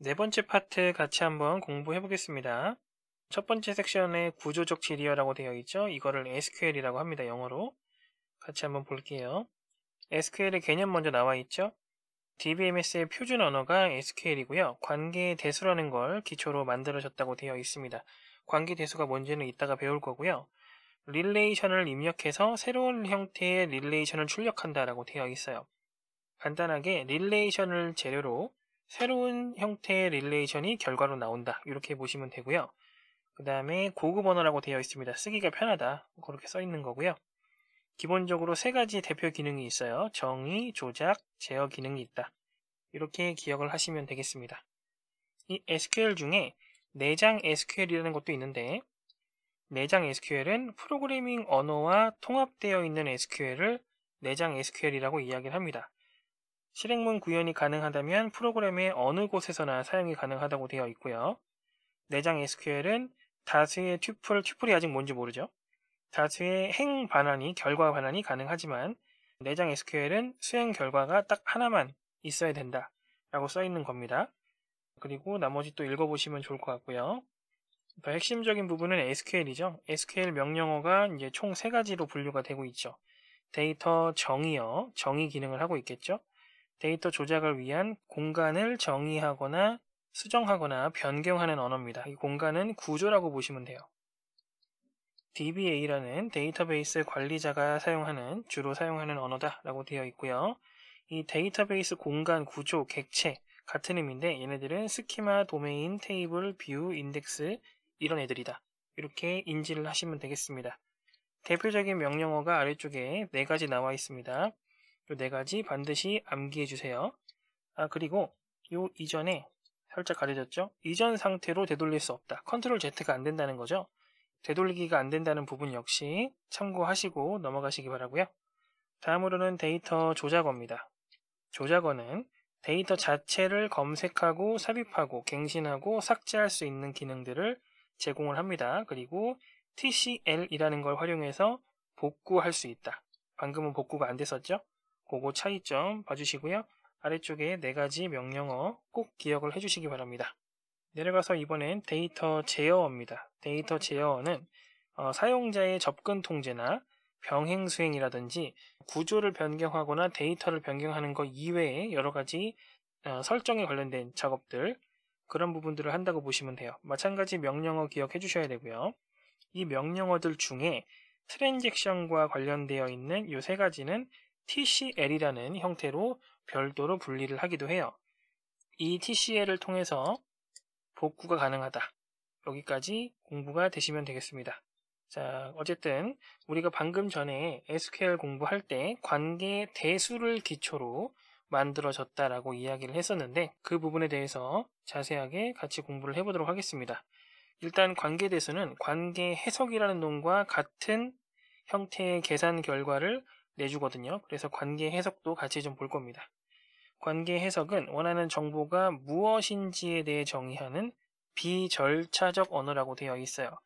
네 번째 파트 같이 한번 공부해 보겠습니다. 첫 번째 섹션에 구조적 질이어라고 되어 있죠. 이거를 SQL이라고 합니다. 영어로. 같이 한번 볼게요. SQL의 개념 먼저 나와 있죠. DBMS의 표준 언어가 SQL이고요. 관계 대수라는 걸 기초로 만들어졌다고 되어 있습니다. 관계 대수가 뭔지는 이따가 배울 거고요. 릴레이션을 입력해서 새로운 형태의 릴레이션을 출력한다라고 되어 있어요. 간단하게 릴레이션을 재료로 새로운 형태의 릴레이션이 결과로 나온다. 이렇게 보시면 되고요. 그 다음에 고급 언어라고 되어 있습니다. 쓰기가 편하다. 그렇게 써 있는 거고요. 기본적으로 세 가지 대표 기능이 있어요. 정의, 조작, 제어 기능이 있다. 이렇게 기억을 하시면 되겠습니다. 이 SQL 중에 내장 SQL이라는 것도 있는데 내장 SQL은 프로그래밍 언어와 통합되어 있는 SQL을 내장 SQL이라고 이야기를 합니다. 실행문 구현이 가능하다면 프로그램의 어느 곳에서나 사용이 가능하다고 되어 있고요. 내장 SQL은 다수의 튜플, 튜플이 아직 뭔지 모르죠. 다수의 행 반환이, 결과 반환이 가능하지만 내장 SQL은 수행 결과가 딱 하나만 있어야 된다 라고 써 있는 겁니다. 그리고 나머지 또 읽어보시면 좋을 것 같고요. 더 핵심적인 부분은 SQL이죠. SQL 명령어가 이제 총 세 가지로 분류가 되고 있죠. 데이터 정의어, 정의 기능을 하고 있겠죠. 데이터 조작을 위한 공간을 정의하거나 수정하거나 변경하는 언어입니다. 이 공간은 구조라고 보시면 돼요. DBA라는 데이터베이스 관리자가 사용하는 주로 사용하는 언어다라고 되어 있고요. 이 데이터베이스 공간 구조 객체 같은 의미인데 얘네들은 스키마, 도메인, 테이블, 뷰, 인덱스 이런 애들이다. 이렇게 인지를 하시면 되겠습니다. 대표적인 명령어가 아래쪽에 네 가지 나와 있습니다. 이네 가지 반드시 암기해 주세요. 아 그리고 요 이전에 살짝 가려졌죠? 이전 상태로 되돌릴 수 없다. 컨트롤 Z가 안 된다는 거죠. 되돌리기가 안 된다는 부분 역시 참고하시고 넘어가시기 바라고요. 다음으로는 데이터 조작어입니다. 조작어는 데이터 자체를 검색하고 삽입하고 갱신하고 삭제할 수 있는 기능들을 제공을 합니다. 그리고 TCL이라는 걸 활용해서 복구할 수 있다. 방금은 복구가 안 됐었죠? 그거 차이점 봐주시고요. 아래쪽에 네 가지 명령어 꼭 기억을 해주시기 바랍니다. 내려가서 이번엔 데이터 제어입니다. 어 데이터 제어는 어, 사용자의 접근 통제나 병행 수행이라든지 구조를 변경하거나 데이터를 변경하는 것 이외에 여러 가지 어, 설정에 관련된 작업들 그런 부분들을 한다고 보시면 돼요. 마찬가지 명령어 기억해 주셔야 되고요. 이 명령어들 중에 트랜잭션과 관련되어 있는 이 세 가지는 TCL이라는 형태로 별도로 분리를 하기도 해요. 이 TCL을 통해서 복구가 가능하다. 여기까지 공부가 되시면 되겠습니다. 자, 어쨌든 우리가 방금 전에 SQL 공부할 때 관계 대수를 기초로 만들어졌다라고 이야기를 했었는데 그 부분에 대해서 자세하게 같이 공부를 해보도록 하겠습니다. 일단 관계 대수는 관계 해석이라는 놈과 같은 형태의 계산 결과를 내주거든요. 그래서 관계 해석도 같이 좀 볼 겁니다. 관계 해석은 원하는 정보가 무엇인지에 대해 정의하는 비절차적 언어라고 되어 있어요.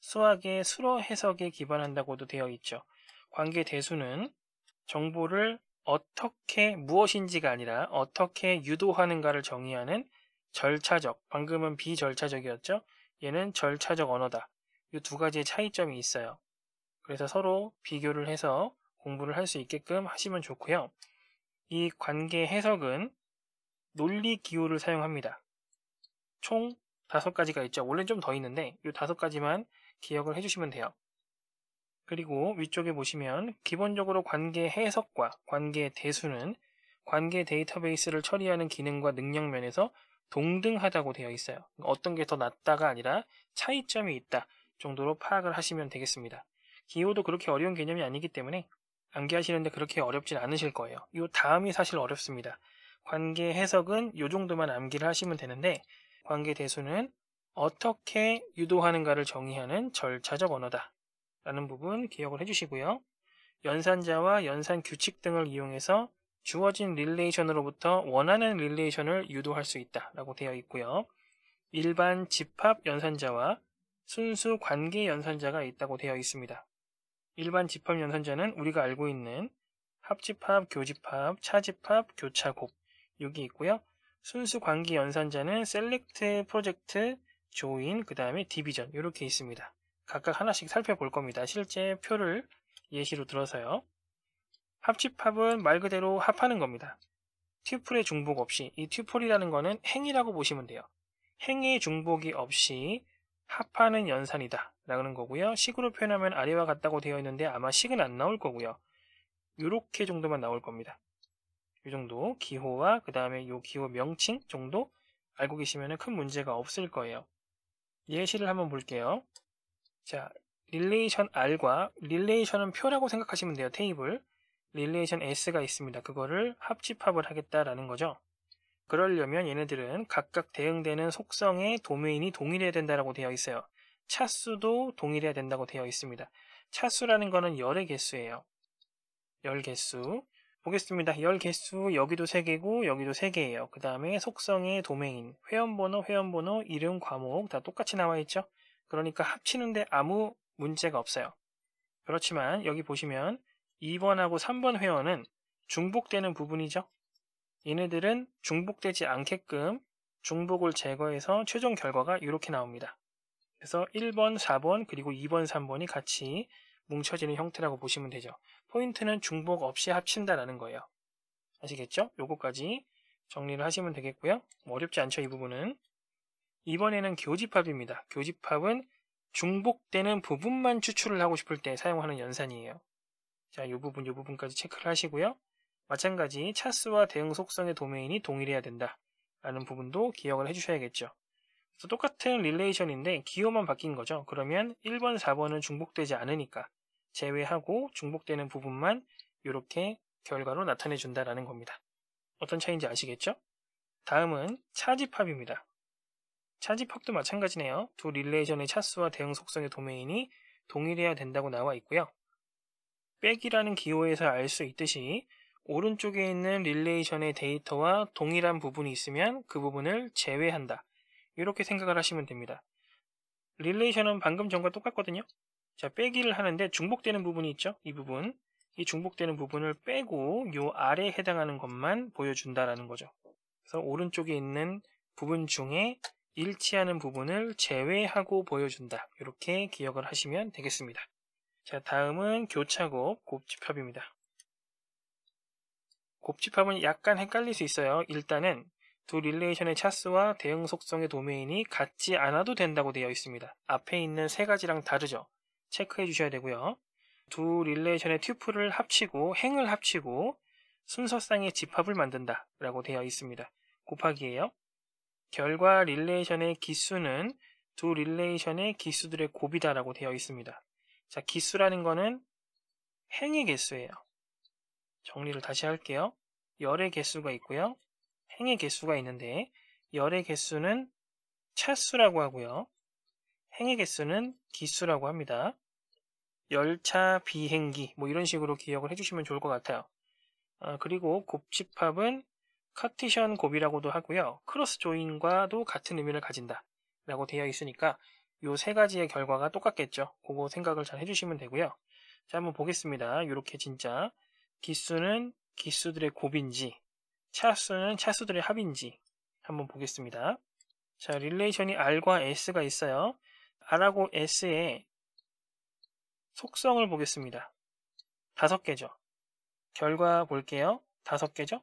수학의 수로 해석에 기반한다고도 되어 있죠. 관계 대수는 정보를 어떻게 무엇인지가 아니라 어떻게 유도하는가를 정의하는 절차적, 방금은 비절차적이었죠? 얘는 절차적 언어다. 이 두 가지의 차이점이 있어요. 그래서 서로 비교를 해서 공부를 할 수 있게끔 하시면 좋고요. 이 관계 해석은 논리 기호를 사용합니다. 총 다섯 가지가 있죠. 원래 좀 더 있는데 이 다섯 가지만 기억을 해주시면 돼요. 그리고 위쪽에 보시면 기본적으로 관계 해석과 관계 대수는 관계 데이터베이스를 처리하는 기능과 능력 면에서 동등하다고 되어 있어요. 어떤 게 더 낫다가 아니라 차이점이 있다 정도로 파악을 하시면 되겠습니다. 기호도 그렇게 어려운 개념이 아니기 때문에 암기하시는데 그렇게 어렵진 않으실 거예요. 이 다음이 사실 어렵습니다. 관계 해석은 이 정도만 암기를 하시면 되는데 관계 대수는 어떻게 유도하는가를 정의하는 절차적 언어다 라는 부분 기억을 해주시고요. 연산자와 연산 규칙 등을 이용해서 주어진 릴레이션으로부터 원하는 릴레이션을 유도할 수 있다 라고 되어 있고요. 일반 집합 연산자와 순수 관계 연산자가 있다고 되어 있습니다. 일반 집합 연산자는 우리가 알고 있는 합집합, 교집합, 차집합, 교차곱 여기 있고요. 순수 관계 연산자는 셀렉트, 프로젝트, 조인, 그 다음에 디비전 이렇게 있습니다. 각각 하나씩 살펴볼 겁니다. 실제 표를 예시로 들어서요. 합집합은 말 그대로 합하는 겁니다. 튜플의 중복 없이 이 튜플이라는 거는 행이라고 보시면 돼요. 행의 중복이 없이 합하는 연산이다 라는 거고요. 식으로 표현하면 아래와 같다고 되어 있는데 아마 식은 안 나올 거고요. 이렇게 정도만 나올 겁니다. 이 정도 기호와 그 다음에 이 기호 명칭 정도 알고 계시면 큰 문제가 없을 거예요. 예시를 한번 볼게요. 자, 릴레이션 R과 릴레이션은 표라고 생각하시면 돼요. 테이블. 릴레이션 S가 있습니다. 그거를 합집합을 하겠다라는 거죠. 그러려면 얘네들은 각각 대응되는 속성의 도메인이 동일해야 된다고 되어 있어요. 차수도 동일해야 된다고 되어 있습니다. 차수라는 거는 열의 개수예요. 열 개수. 보겠습니다. 열 개수 여기도 3개고 여기도 3개예요. 그 다음에 속성의 도메인, 회원번호, 회원번호, 이름, 과목 다 똑같이 나와있죠. 그러니까 합치는데 아무 문제가 없어요. 그렇지만 여기 보시면 2번하고 3번 회원은 중복되는 부분이죠. 얘네들은 중복되지 않게끔 중복을 제거해서 최종 결과가 이렇게 나옵니다. 그래서 1번, 4번, 그리고 2번, 3번이 같이 뭉쳐지는 형태라고 보시면 되죠. 포인트는 중복 없이 합친다라는 거예요. 아시겠죠? 요거까지 정리를 하시면 되겠고요. 뭐 어렵지 않죠, 이 부분은. 이번에는 교집합입니다. 교집합은 중복되는 부분만 추출을 하고 싶을 때 사용하는 연산이에요. 자, 이 부분, 이 부분까지 체크를 하시고요. 마찬가지 차스와 대응 속성의 도메인이 동일해야 된다. 라는 부분도 기억을 해주셔야겠죠. 그래서 똑같은 릴레이션인데 기호만 바뀐 거죠. 그러면 1번, 4번은 중복되지 않으니까 제외하고 중복되는 부분만 이렇게 결과로 나타내준다라는 겁니다. 어떤 차이인지 아시겠죠? 다음은 차집합입니다. 차집합도 마찬가지네요. 두 릴레이션의 차수와 대응 속성의 도메인이 동일해야 된다고 나와 있고요. 백이라는 기호에서 알 수 있듯이 오른쪽에 있는 릴레이션의 데이터와 동일한 부분이 있으면 그 부분을 제외한다. 이렇게 생각을 하시면 됩니다. 릴레이션은 방금 전과 똑같거든요. 자, 빼기를 하는데 중복되는 부분이 있죠? 이 부분. 이 중복되는 부분을 빼고 요 아래에 해당하는 것만 보여준다라는 거죠. 그래서 오른쪽에 있는 부분 중에 일치하는 부분을 제외하고 보여준다. 이렇게 기억을 하시면 되겠습니다. 자, 다음은 교차곱 곱집합입니다. 곱집합은 약간 헷갈릴 수 있어요. 일단은 두 릴레이션의 차스와 대응 속성의 도메인이 같지 않아도 된다고 되어 있습니다. 앞에 있는 세 가지랑 다르죠. 체크해 주셔야 되고요. 두 릴레이션의 튜플을 합치고 행을 합치고 순서상의 집합을 만든다 라고 되어 있습니다. 곱하기예요. 결과 릴레이션의 기수는 두 릴레이션의 기수들의 곱이다라고 되어 있습니다. 자, 기수라는 거는 행의 개수예요. 정리를 다시 할게요. 열의 개수가 있고요. 행의 개수가 있는데 열의 개수는 차수라고 하고요. 행의 개수는 기수라고 합니다. 열차 비행기 뭐 이런 식으로 기억을 해주시면 좋을 것 같아요. 아, 그리고 곱집합은 카티션 곱이라고도 하고요. 크로스 조인과도 같은 의미를 가진다 라고 되어 있으니까 이 세 가지의 결과가 똑같겠죠. 그거 생각을 잘 해주시면 되고요. 자 한번 보겠습니다. 이렇게 진짜 기수는 기수들의 곱인지, 차수는 차수들의 합인지 한번 보겠습니다. 자, 릴레이션이 R과 S가 있어요. R하고 S의 속성을 보겠습니다. 다섯 개죠. 결과 볼게요. 다섯 개죠.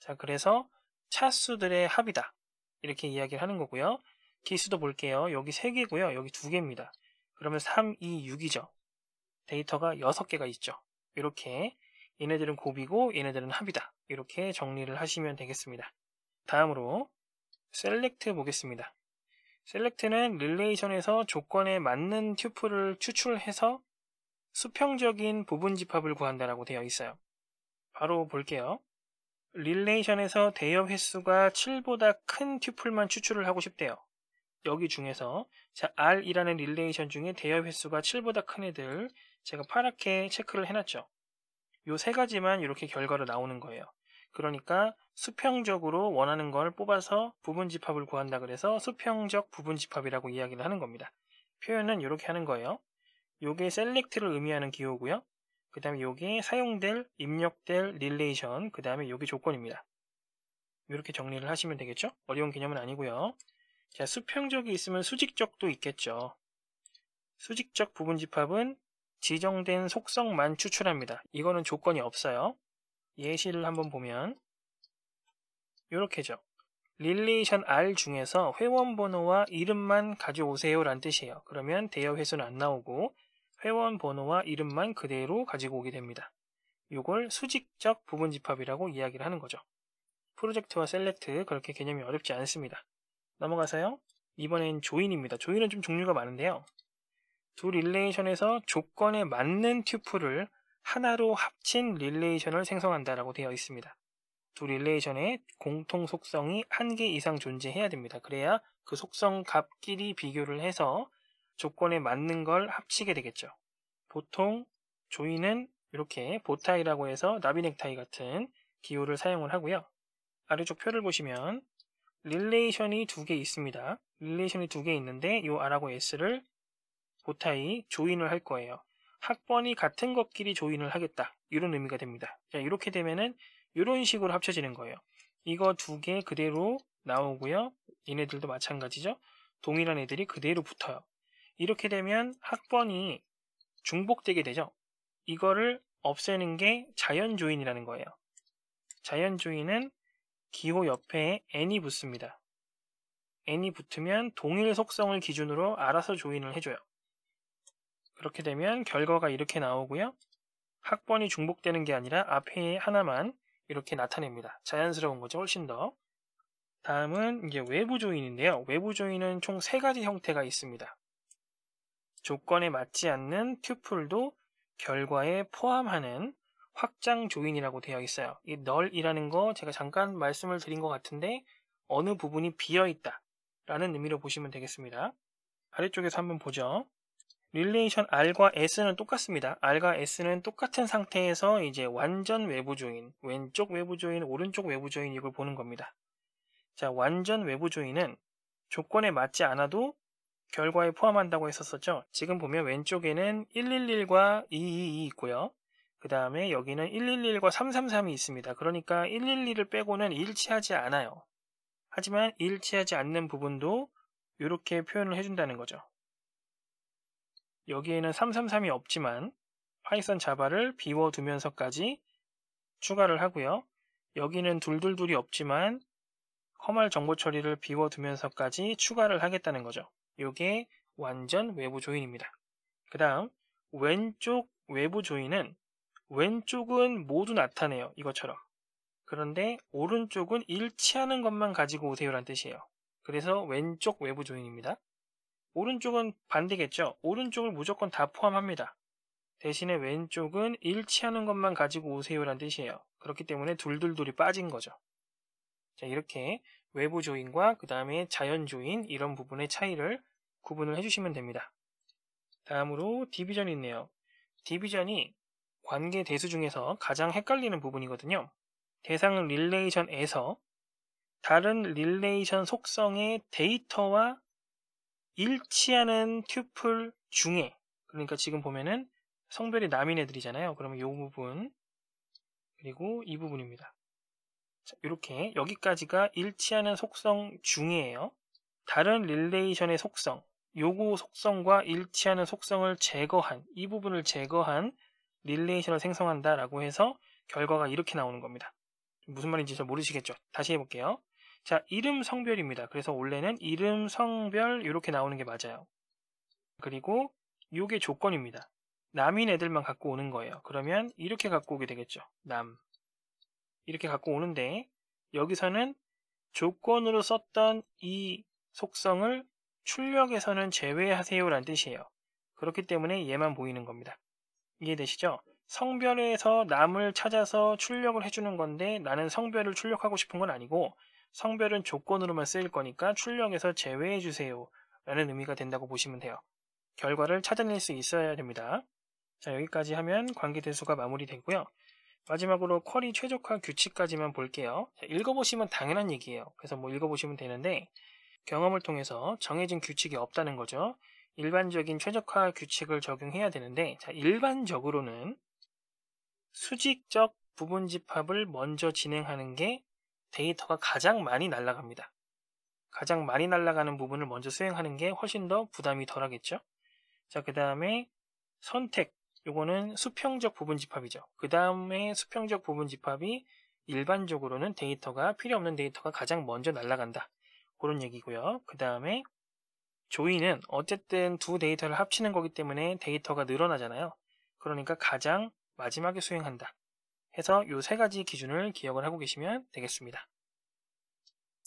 자, 그래서 차수들의 합이다. 이렇게 이야기를 하는 거고요. 기수도 볼게요. 여기 세개고요 여기 두개입니다 그러면 3, 2, 6이죠. 데이터가 여섯 개가 있죠. 이렇게 얘네들은 곱이고 얘네들은 합이다. 이렇게 정리를 하시면 되겠습니다. 다음으로 셀렉트 보겠습니다. 셀렉트는 릴레이션에서 조건에 맞는 튜플을 추출해서 수평적인 부분 집합을 구한다라고 되어 있어요. 바로 볼게요. 릴레이션에서 대여 횟수가 7보다 큰 튜플만 추출을 하고 싶대요. 여기 중에서 자 R이라는 릴레이션 중에 대여 횟수가 7보다 큰 애들 제가 파랗게 체크를 해놨죠. 요 세 가지만 이렇게 결과로 나오는 거예요. 그러니까 수평적으로 원하는 걸 뽑아서 부분 집합을 구한다 그래서 수평적 부분 집합이라고 이야기를 하는 겁니다. 표현은 이렇게 하는 거예요. 요게 셀렉트를 의미하는 기호고요. 그 다음에 요게 사용될, 입력될, 릴레이션, 그 다음에 요게 조건입니다. 이렇게 정리를 하시면 되겠죠? 어려운 개념은 아니고요. 자, 수평적이 있으면 수직적도 있겠죠. 수직적 부분 집합은 지정된 속성만 추출합니다. 이거는 조건이 없어요. 예시를 한번 보면 이렇게죠. 릴레이션 R 중에서 회원 번호와 이름만 가져오세요 란 뜻이에요. 그러면 대여 회수는 안 나오고 회원 번호와 이름만 그대로 가지고 오게 됩니다. 이걸 수직적 부분 집합이라고 이야기를 하는 거죠. 프로젝트와 셀렉트 그렇게 개념이 어렵지 않습니다. 넘어가서요. 이번엔 조인입니다. 조인은 좀 종류가 많은데요. 두 릴레이션에서 조건에 맞는 튜플을 하나로 합친 릴레이션을 생성한다라고 되어 있습니다. 두 릴레이션의 공통 속성이 한 개 이상 존재해야 됩니다. 그래야 그 속성 값끼리 비교를 해서 조건에 맞는 걸 합치게 되겠죠. 보통 조이는 이렇게 보타이라고 해서 나비넥타이 같은 기호를 사용을 하고요. 아래쪽 표를 보시면 릴레이션이 두 개 있습니다. 릴레이션이 두 개 있는데 요 R하고 S를 보타이 조인을 할 거예요. 학번이 같은 것끼리 조인을 하겠다. 이런 의미가 됩니다. 자, 이렇게 되면은 이런 식으로 합쳐지는 거예요. 이거 두 개 그대로 나오고요. 얘네들도 마찬가지죠. 동일한 애들이 그대로 붙어요. 이렇게 되면 학번이 중복되게 되죠. 이거를 없애는 게 자연 조인이라는 거예요. 자연 조인은 기호 옆에 n이 붙습니다. n이 붙으면 동일 속성을 기준으로 알아서 조인을 해줘요. 그렇게 되면 결과가 이렇게 나오고요. 학번이 중복되는 게 아니라 앞에 하나만 이렇게 나타냅니다. 자연스러운 거죠. 훨씬 더. 다음은 이제 외부 조인인데요. 외부 조인은 총 세 가지 형태가 있습니다. 조건에 맞지 않는 튜플도 결과에 포함하는 확장 조인이라고 되어 있어요. 이 널이라는 거 제가 잠깐 말씀을 드린 것 같은데 어느 부분이 비어 있다 라는 의미로 보시면 되겠습니다. 아래쪽에서 한번 보죠. 릴레이션 R과 S는 똑같습니다. R과 S는 똑같은 상태에서 이제 완전 외부 조인, 왼쪽 외부 조인, 오른쪽 외부 조인 이걸 보는 겁니다. 자, 완전 외부 조인은 조건에 맞지 않아도 결과에 포함한다고 했었었죠. 지금 보면 왼쪽에는 111과 222 있고요. 그 다음에 여기는 111과 333이 있습니다. 그러니까 112를 빼고는 일치하지 않아요. 하지만 일치하지 않는 부분도 이렇게 표현을 해준다는 거죠. 여기에는 333이 없지만 파이썬 자바를 비워두면서까지 추가를 하고요. 여기는 둘둘둘이 없지만 커말 정보 처리를 비워두면서까지 추가를 하겠다는 거죠. 이게 완전 외부 조인입니다. 그 다음 왼쪽 외부 조인은 왼쪽은 모두 나타내요. 이것처럼. 그런데 오른쪽은 일치하는 것만 가지고 오세요라는 뜻이에요. 그래서 왼쪽 외부 조인입니다. 오른쪽은 반대겠죠. 오른쪽을 무조건 다 포함합니다. 대신에 왼쪽은 일치하는 것만 가지고 오세요란 뜻이에요. 그렇기 때문에 둘둘둘이 빠진 거죠. 자, 이렇게 외부 조인과 그 다음에 자연 조인 이런 부분의 차이를 구분을 해주시면 됩니다. 다음으로 디비전이 있네요. 디비전이 관계 대수 중에서 가장 헷갈리는 부분이거든요. 대상 릴레이션에서 다른 릴레이션 속성의 데이터와 일치하는 튜플 중에 그러니까 지금 보면은 성별이 남인 애들이잖아요. 그러면 이 부분 그리고 이 부분입니다. 자, 이렇게 여기까지가 일치하는 속성 중이에요. 다른 릴레이션의 속성, 요구 속성과 일치하는 속성을 제거한 이 부분을 제거한 릴레이션을 생성한다라고 해서 결과가 이렇게 나오는 겁니다. 무슨 말인지 잘 모르시겠죠? 다시 해볼게요. 자, 이름 성별입니다. 그래서 원래는 이름 성별 이렇게 나오는 게 맞아요. 그리고 요게 조건입니다. 남인 애들만 갖고 오는 거예요. 그러면 이렇게 갖고 오게 되겠죠. 남. 이렇게 갖고 오는데 여기서는 조건으로 썼던 이 속성을 출력에서는 제외하세요라는 뜻이에요. 그렇기 때문에 얘만 보이는 겁니다. 이해되시죠? 성별에서 남을 찾아서 출력을 해주는 건데 나는 성별을 출력하고 싶은 건 아니고 성별은 조건으로만 쓰일 거니까 출력에서 제외해 주세요. 라는 의미가 된다고 보시면 돼요. 결과를 찾아낼 수 있어야 됩니다. 자, 여기까지 하면 관계대수가 마무리되고요. 마지막으로 쿼리 최적화 규칙까지만 볼게요. 자, 읽어보시면 당연한 얘기예요. 그래서 뭐 읽어보시면 되는데 경험을 통해서 정해진 규칙이 없다는 거죠. 일반적인 최적화 규칙을 적용해야 되는데 자, 일반적으로는 수직적 부분 집합을 먼저 진행하는 게 데이터가 가장 많이 날라갑니다. 가장 많이 날라가는 부분을 먼저 수행하는 게 훨씬 더 부담이 덜하겠죠. 자, 그 다음에 선택. 요거는 수평적 부분 집합이죠. 그 다음에 수평적 부분 집합이 일반적으로는 데이터가 필요 없는 데이터가 가장 먼저 날라간다. 그런 얘기고요. 그 다음에 조이는 어쨌든 두 데이터를 합치는 거기 때문에 데이터가 늘어나잖아요. 그러니까 가장 마지막에 수행한다. 해서 이 세 가지 기준을 기억을 하고 계시면 되겠습니다.